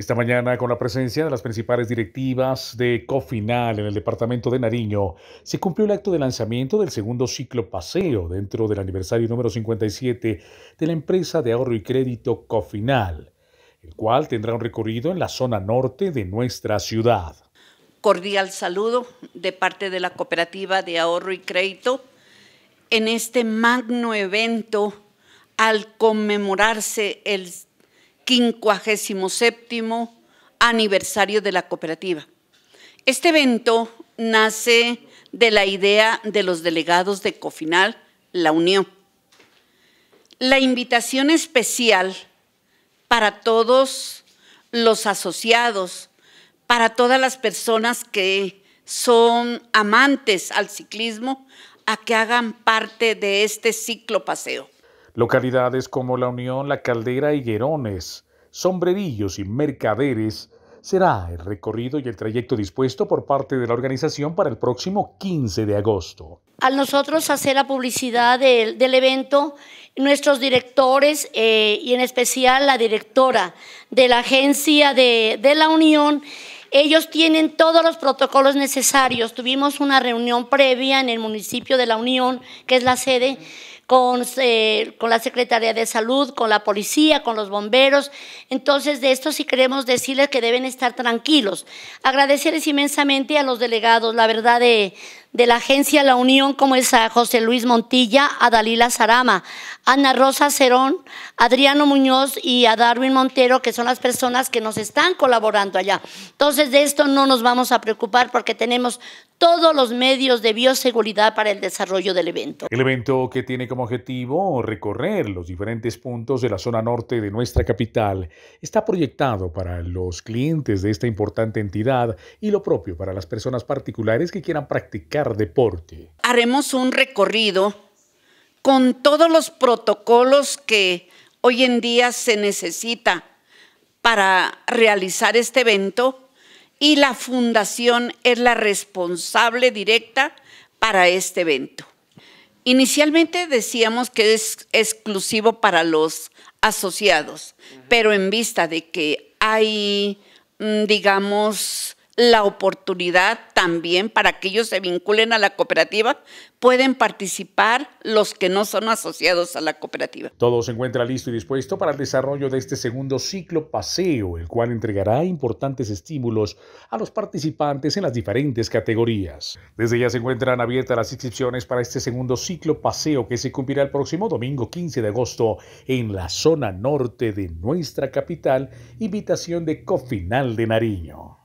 Esta mañana, con la presencia de las principales directivas de Cofinal en el departamento de Nariño, se cumplió el acto de lanzamiento del segundo ciclo paseo dentro del aniversario número 57 de la empresa de ahorro y crédito Cofinal, el cual tendrá un recorrido en la zona norte de nuestra ciudad. Cordial saludo de parte de la Cooperativa de Ahorro y Crédito en este magno evento al conmemorarse el 57 aniversario de la cooperativa. Este evento nace de la idea de los delegados de Cofinal, la Unión. La invitación especial para todos los asociados, para todas las personas que son amantes al ciclismo, a que hagan parte de este ciclo paseo. Localidades como La Unión, La Caldera y Guerones sombrerillos y mercaderes será el recorrido y el trayecto dispuesto por parte de la organización para el próximo 15 de agosto. Al nosotros hacer la publicidad del, evento, nuestros directores eh, y en especial la directora de la Agencia de, de la Unión, ellos tienen todos los protocolos necesarios. Tuvimos una reunión previa en el municipio de la Unión, que es la sede, con, la Secretaría de Salud, con la policía, con los bomberos. Entonces, de esto sí queremos decirles que deben estar tranquilos. Agradecerles inmensamente a los delegados, la verdad, de, la agencia La Unión, como es a José Luis Montilla, a Dalila Sarama, Ana Rosa Cerón, Adriano Muñoz y a Darwin Montero, que son las personas que nos están colaborando allá. Entonces, de esto no nos vamos a preocupar porque tenemos todos los medios de bioseguridad para el desarrollo del evento. El evento que tiene como objetivo recorrer los diferentes puntos de la zona norte de nuestra capital está proyectado para los clientes de esta importante entidad y lo propio para las personas particulares que quieran practicar deporte. Haremos un recorrido con todos los protocolos que hoy en día se necesita para realizar este evento y la fundación es la responsable directa para este evento. Inicialmente decíamos que es exclusivo para los asociados, pero en vista de que hay, mm, digamos, la oportunidad también para que ellos se vinculen a la cooperativa, pueden participar los que no son asociados a la cooperativa. Todo se encuentra listo y dispuesto para el desarrollo de este segundo ciclo paseo, el cual entregará importantes estímulos a los participantes en las diferentes categorías. Desde ya se encuentran abiertas las inscripciones para este segundo ciclo paseo que se cumplirá el próximo domingo 15 de agosto en la zona norte de nuestra capital, invitación de Cofinal de Nariño.